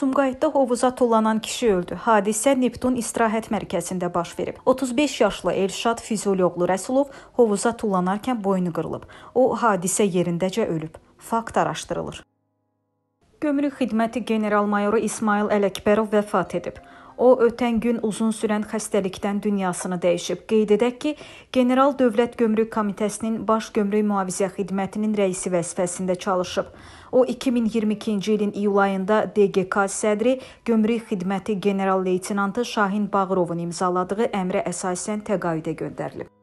Sumqayıtda hovuza tullanan kişi öldü. Hadisə Neptun istirahət mərkəzində baş verib. 35 yaşlı Elşad Füzuliyoğlu Rəsulov hovuza tullanarkən boynu qırılıb. O hadisə yerindəcə ölüb. Fakt araşdırılır. Gömrük Xidməti General Mayoru İsmail Ələkbərov vəfat edib. O, ötən gün uzun sürən xəstəlikdən dünyasını dəyişib. Qeyd edək ki, General Dövlət Gömrük Komitəsinin Baş Gömrük Mühafizə Xidmətinin rəisi vəzifəsində çalışıb. O 2022-ci ilin iyul ayında DGK sədri Gömrük Xidməti general leytenantı Şahin Bağırovun imzaladığı əmrə əsasən təqaüdə göndərilib.